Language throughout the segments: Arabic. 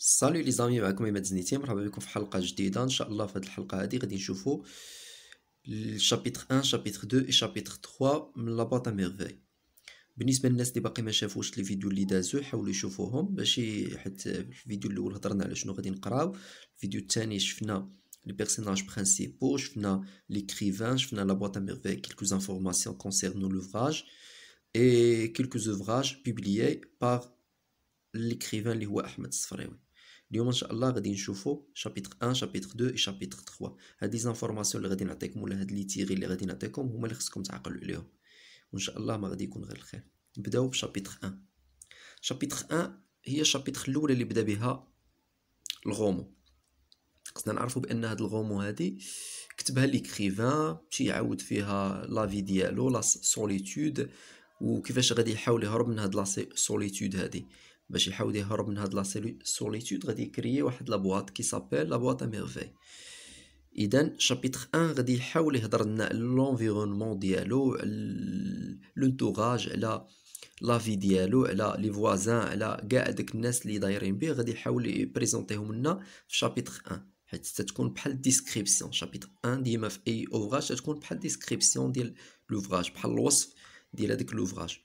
سالو لي زامي معكم ايمان زنيتي مرحبا بكم في حلقه جديده ان شاء الله في هذه الحلقه هذه غادي نشوفوا الشابيتر 1 شابتر 2 اي شابتر 3 من لا باط ميرفي بالنسبه للناس اللي باقي ما شافوش لي فيديو اللي دازو حاولوا يشوفوهم باش حيت الفيديو الاول هضرنا على شنو غادي نقراو الفيديو الثاني شفنا لي بيرسوناج برينسيبو شفنا ليكريفان شفنا لا بواط ميرفاي كلكو زانفورماسيون كونسيرنو لوفراج اي كلكو زوفراج بوبليي بار ليكريفان اللي هو احمد الصفريوي اليوم ان شاء الله غادي نشوفوا شابيتر 1 شابيتر 2 شابيتر 3 هاد لي زانفورماسيون اللي غادي نعطيكم ولا هاد لي تيغي اللي غادي نعطيكم هما اللي خصكم تعقلوا عليهم وان شاء الله ما غادي يكون غير الخير نبداو بشابيتر 1 شابيتر 1 هي الشابيتر الاولى اللي بدا بها الغومو خصنا نعرفوا بان هاد الغومو هادي كتبها ليكريفان مشي يعاود فيها لافي ديالو لا سوليتود وكيفاش غادي يحاول يهرب من هاد لا سوليتود هادي باش يحاول يهرب من هاد لا سوليتود غادي يكريي واحد لا بواط كي سابيل لا بواط ميرفي اذا شابيتر 1 غادي يحاول يهضر لنا لونفيرونمون ديالو لونتوراج على لا في ديالو على لي فوازان على كاع داك الناس اللي دايرين به غادي يحاول يبريزونتيهم لنا في شابيتر 1 حيت تتكون بحال ديسكريبسيون شابيتر 1 ديما في اي اوفراج تتكون بحال ديسكريبسيون ديال لوفراج بحال الوصف ديال هذاك لوفراج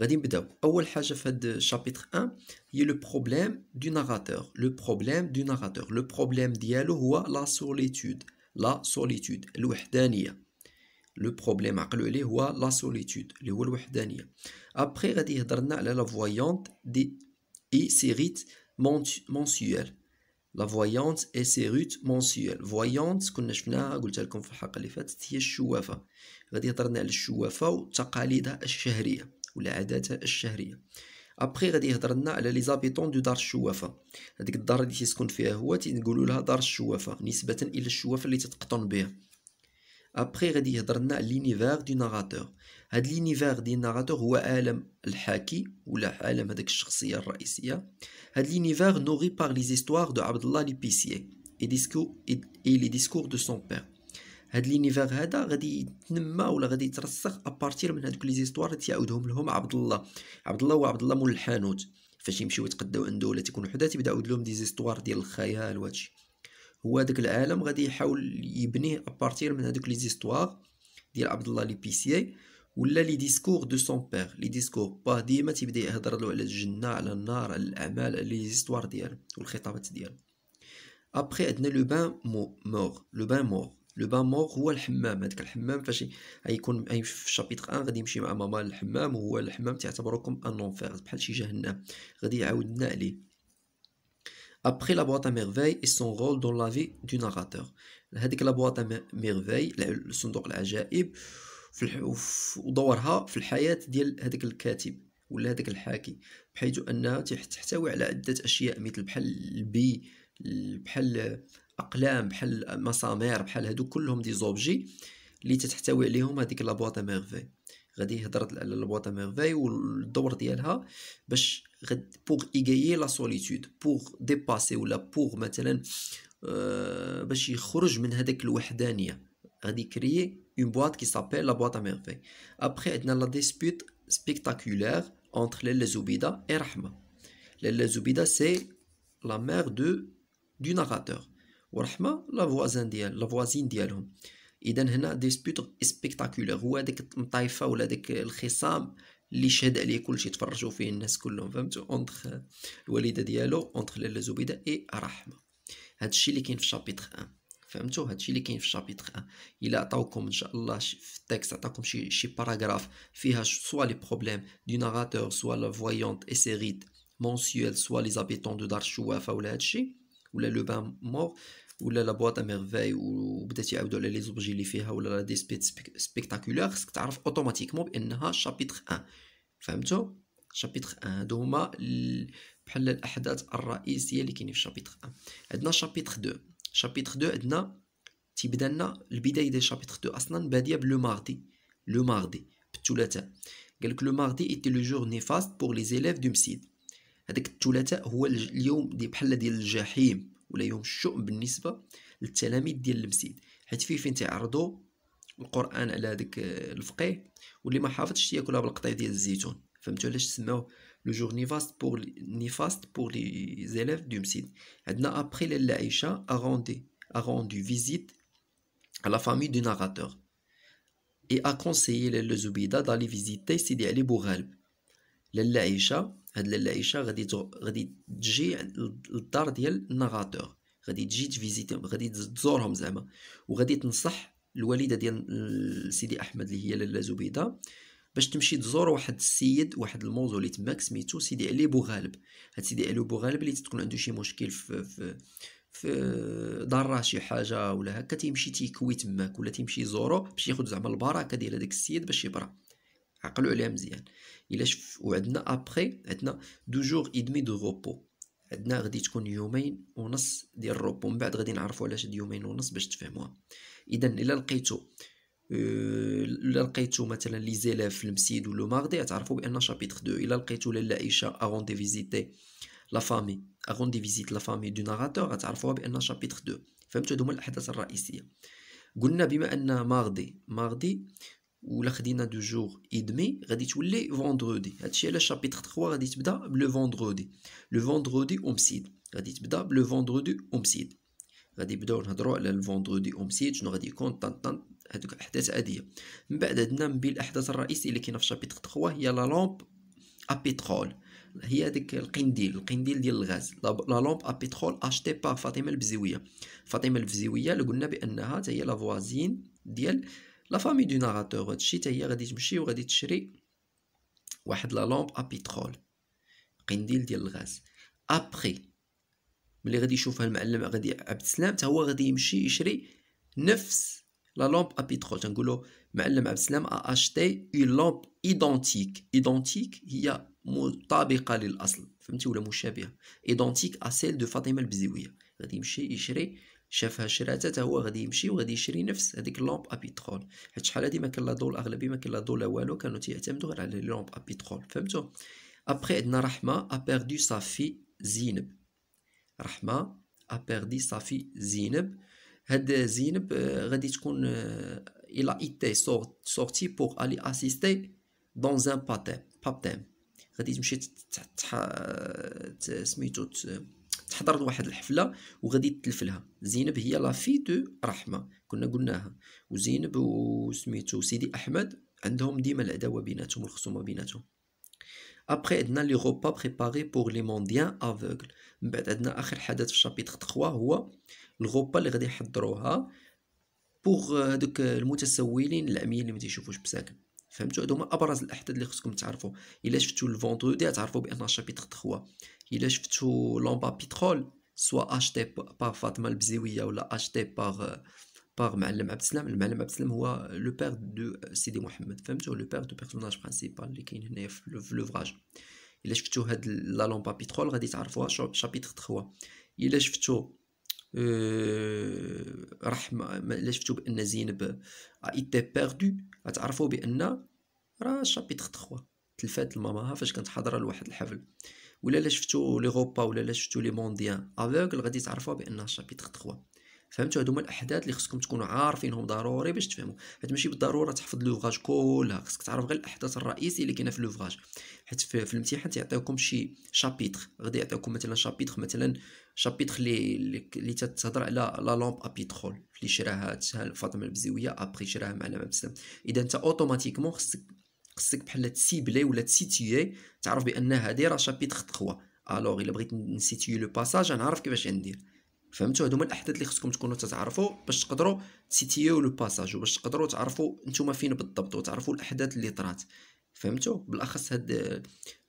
غادي نبداو اول حاجه في هاد الشابتر 1 هي لو بروبليم دو ناراتور لو بروبليم دو ناراتور لو بروبليم ديالو هو لا سوليتود لا سوليتود الوحدانيه لو بروبليم عقلوا عليه هو لا سوليتود اللي هو الوحدانيه ابري غادي يهضر لنا على لا فويونت دي اي سيريت مونسيوال لا فويونت اي سيريت مونسيوال فويونت كنا شفناها قلت لكم في الحلقه اللي فاتت هي الشوافه غادي يهضر لنا على الشوافه وتقاليدها الشهريه ولا عاداتها الشهريه ابخي غادي يهضر لنا على لي زابيتون دو دار الشوافه هذيك الدار اللي تيسكن فيها هو تنقولوا لها دار الشوافه نسبه الى الشوافه اللي تتقطن بها ابخي غادي يهضر لنا على لينيفير دو ناراتور هاد لينيفير دي ناراتور هو عالم الحاكي ولا عالم هذاك الشخصيه الرئيسيه هاد لينيفير نوري بار لي زيستوار دو عبد الله لي بيسيي اي ديسكو اي لي ديسكور دو سون بير هاد لينيفير هذا غادي يتنمى ولا غادي يترسخ ابارتير من هادوك لي زيستوار اللي تيعاودهم لهم عبد الله عبد الله هو عبد الله مول الحانوت فاش يمشيو يتقداو عنده ولا تيكونوا حدا تيبدا يعاود لهم دي زيستوار ديال الخيال وهادشي هو داك العالم غادي يحاول يبنيه ابارتير من هادوك لي زيستوار ديال عبد الله لي بيسيي ولا لي ديسكور دو سون بير لي ديسكور با ديما تيبدا يهضر له على الجنه على النار على الاعمال على لي زيستوار ديالو والخطابات ديالو ابخي عندنا لو بان مور لو بان مور لو بان مور هو الحمام هذاك الحمام فاش غيكون في الشابيتر 1 غادي يمشي مع ماما للحمام وهو الحمام تعتبركم ان انفير بحال شي جهنم غادي يعاودنا عليه ابري لا بواط à اي سون رول دون لا في دو ناراتور narrateur. هذيك la boîte à merveilles صندوق العجائب ودورها في الحياة ديال هذاك الكاتب ولا هذاك الحاكي بحيث انها تحتوي على عدة اشياء مثل بحال البي بحال اقلام بحال مسامير بحال هادو كلهم دي زوبجي اللي تتحتوي عليهم هذيك لا بواط ميرفي غادي هضرت على لا بواط ميرفي والدور ديالها باش غد بوغ ايغايي لا سوليتود بوغ ديباسي ولا بوغ مثلا آه، باش يخرج من هذاك الوحدانيه غادي كريي اون بواط كي سابيل لا بواط ميرفي ابخي عندنا لا ديسبوت سبيكتاكولير اونتر لالا زبيده et رحمه لالا زبيده سي لا mère دو du ورحمه لا فوازان ديال لا فوازين ديالهم اذا هنا ديسبيوت سبيكتاكولير هو داك الطايفه ولا داك الخصام اللي شهد عليه كلشي تفرجوا فيه الناس كلهم فهمتوا اونتخ الوالده ديالو اونتخ لاله زبيده اي رحمه هادشي اللي كاين في شابيتر 1 فهمتوا هادشي اللي كاين في شابيتر 1 الا عطاوكم ان شاء الله في التكست عطاوكم شي شي باراغراف فيها سوا لي بروبليم دو ناراتور سوا لا فويونت اي سيريت منسيول سوا لي زابيتون دو دار الشوافه ولا هادشي ولا لو بام مور ولا لا بواط ميرفاي وبدا تيعاودوا على لي زوبجي اللي فيها ولا دي سبيت سبيكتاكولار خصك تعرف اوتوماتيكمون بانها شابيتر 1 فهمتوا شابيتر 1 هادو هما بحال الاحداث الرئيسيه اللي كاينين في شابيتر 1 عندنا شابيتر 2 شابيتر 2 عندنا تيبدا لنا البدايه ديال شابيتر 2 اصلا باديه بلو ماردي لو ماردي بالثلاثاء قال لك لو ماردي ايتي لو جور نيفاست بور لي زيليف دو مسيد هذاك الثلاثاء هو اليوم دي بحال ديال الجحيم ولا يوم الشؤم بالنسبه للتلاميذ ديال المسيد حيت فيه فين تعرضوا القران على داك آه، الفقيه واللي ما حافظش ياكلها بالقطيع ديال الزيتون فهمتوا علاش سماوه لو جور نيفاست بور نيفاست بور لي زيلف دو مسيد عندنا ابخي لالا عيشة اغوندي اغوندي فيزيت على فامي دو ناراتور اي et a conseillé زبيدة دالي d'aller سيدي علي Ali Boughalb. Lella هاد العيشه غادي تغ... غادي تجي للدار ديال النغاتور غادي تجي تفيزيتي غادي تزورهم زعما وغادي تنصح الوالده ديال سيدي احمد اللي هي لاله زبيده باش تمشي تزور واحد السيد واحد الموزو اللي تماك سميتو سيدي علي بوغالب هاد سيدي علي بوغالب اللي تكون عنده شي مشكل في في في راه شي حاجه ولا هكا تيمشي تيكوي تماك ولا تيمشي يزورو باش ياخد زعما البركه ديال هداك السيد باش يبرا عقلوا عليها مزيان الا شف وعندنا ابري عندنا دو جور ادمي دو روبو عندنا غادي تكون يومين ونص ديال الروبو من بعد غادي نعرفوا علاش هاد يومين ونص باش تفهموها اذا الا لقيتو آه، الا لقيتو مثلا لي زيلاف في المسيد ولا ماردي تعرفوا بان شابيتر 2 الا لقيتو لالا عيشة اغون دي فيزيتي لا فامي اغون دي فيزيت لا فامي دو ناراتور غتعرفوها بان شابيتر 2 فهمتوا هادو هما الاحداث الرئيسيه قلنا بما ان ماردي ماردي ولا خدينا دو جور اي دمي غادي تولي فوندرودي هادشي علاش شابيتر 3 غادي تبدا بلو فوندرودي لو فوندرودي اومسيد غادي تبدا بلو فوندرودي اومسيد غادي نبداو نهضروا على الفوندرودي اومسيد شنو غادي يكون طن طن هادوك احداث عاديه من بعد عندنا من بين الاحداث الرئيسيه اللي كاينه في شابيتر 3 هي لا لامب ا بيترول هي هذيك القنديل القنديل ديال الغاز لا لامب ا بيترول اشتي با فاطمه البزويه فاطمه البزويه اللي قلنا بانها هي لا فوازين ديال لا فامي دو ناراتور هادشي حتى هي غادي تمشي وغادي تشري واحد لا لامب ا بيترول قنديل ديال الغاز ابري ملي غادي يشوفها المعلم غادي عبد السلام حتى هو غادي يمشي يشري نفس لا لامب ا بيترول تنقولو معلم عبد السلام ا اشتي اون لامب ايدونتيك ايدونتيك هي مطابقه للاصل فهمتي ولا مشابهه ايدونتيك ا سيل دو فاطمه البزويه غادي يمشي يشري شافها شراتها هو غادي يمشي وغادي يشري نفس هذيك لومب ا بيترول حيت شحال هادي ما كان لا دول الاغلبيه ما كان لا دول لا والو كانوا تيعتمدوا غير على لي لومب ا بيترول فهمتوا ابخي عندنا رحمه ا بيردي صافي زينب رحمه ا بيردي صافي زينب هاد زينب آه، غادي تكون آه، الى ايتي سورتي بوغ الي اسيستي دون زان باتيم بابتيم غادي تمشي آه، سميتو تحضر واحد الحفله وغادي تلفلها زينب هي لا في دو رحمه كنا قلناها وزينب وسميتو سيدي احمد عندهم ديما العداوه بيناتهم والخصومه بيناتهم ابخي عندنا لي غوبا بريباري بور لي مونديان افوغل من بعد عندنا اخر حدث في شابيتر 3 هو الغوبا اللي غادي يحضروها بوغ هذوك آه، المتسولين العميين اللي ما تيشوفوش بساكن فهمتوا هادو هما ابرز الاحداث اللي خصكم تعرفوا الا شفتوا الفوندودي تعرفوا بان شابيتر 3 الا شفتوا لومبا بيترول سوا اشتي بار فاطمه البزيويه ولا اشتي بار باغ معلم عبد السلام المعلم عبد السلام هو لو بير دو سيدي محمد فهمتو لو بير دو بيرسوناج برينسيبال اللي كاين هنايا في لوفراج الا شفتو هاد لا لومبا بيترول غادي تعرفوها شابيتر 3 الا شفتوا رحمه آه، الا شفتو بان زينب ايتي بيردو غتعرفوا بان راه شابيتر 3 تلفات لماماها فاش كانت حاضره لواحد الحفل ولا لا شفتو لي غوبا ولا لا شفتو لي مونديان افوغل غادي تعرفوا بانها شابيتر 3 فهمتوا هادو هما الاحداث اللي خصكم تكونوا عارفينهم ضروري باش تفهموا حيت ماشي بالضروره تحفظ لوفغاج كلها خصك تعرف غير الاحداث الرئيسيه اللي كاينه في لوفغاج حيت في, في الامتحان تيعطيوكم شي شابيتر غادي يعطيوكم مثلا شابيتر مثلا شابيتر لي لي تتهضر على لا لامب ا بيترول اللي شراها فاطمه البزيويه ابري شراها مع لما بسلام اذا انت اوتوماتيكمون خصك خصك بحال تسيبلي ولا تسيتيي تعرف بان هادي راه شابيتر 3 الوغ الا بغيت نسيتيي لو باساج نعرف كيفاش غندير فهمتوا هادو هما الاحداث اللي خصكم تكونوا تتعرفوا باش تقدروا تسيتيو لو باساج وباش تقدروا تعرفوا نتوما فين بالضبط وتعرفوا الاحداث اللي طرات فهمتوا بالاخص هاد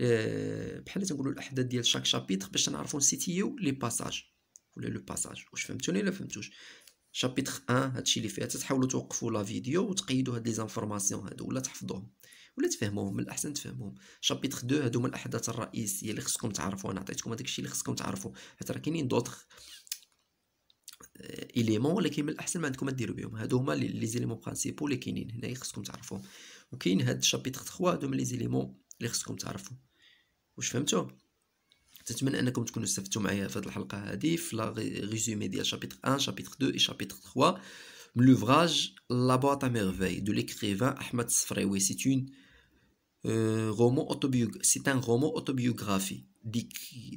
آه، بحال تنقولوا الاحداث ديال شاك شابيتر باش نعرفوا نسيتيو لي باساج ولا لو باساج واش فهمتوني ولا فهمتوش شابيتر 1 هادشي اللي فيها تحاولوا توقفوا لا فيديو وتقيدوا هاد لي زانفورماسيون هادو ولا تحفظوهم ولا تفهموهم من الاحسن تفهموهم شابيتر 2 هادو هما الاحداث الرئيسيه اللي خصكم تعرفوا انا عطيتكم هذاك الشيء اللي خصكم تعرفوا حيت راه كاينين دوطخ ايليمون آه، ولكن من الاحسن ما عندكم ديروا بهم هادو هما لي زيليمون برينسيبو اللي كاينين هنايا خصكم تعرفوهم وكاين هاد 3 de les éléments زيليمون اللي خصكم تعرفوا واش فهمتوا نتمنى انكم تكونوا استفدتوا معايا في هذه 1 chapitre 2 et chapitre 3 l'ouvrage La boîte à merveille de l'écrivain Ahmed Sfraoui. C'est une euh, roman autobiographique, c'est un roman autobiographique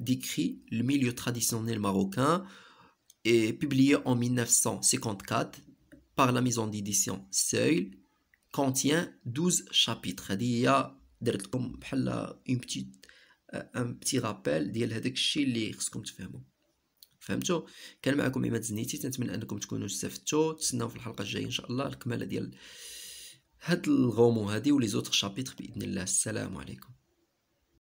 décrit le milieu traditionnel marocain et publié en 1954 par la maison d'édition Seuil contient 12 chapitres هذه هي درت لكم بحال اون بتيت ان بتي رابيل ديال هذاك الشيء اللي خصكم تفهموا فهمتوا كان معكم عماد زنيتي نتمنى انكم تكونوا استفدتوا تسناو في الحلقه الجايه ان شاء الله الكماله ديال هاد الغومو هادي ولي زوتر شابيتر باذن الله السلام عليكم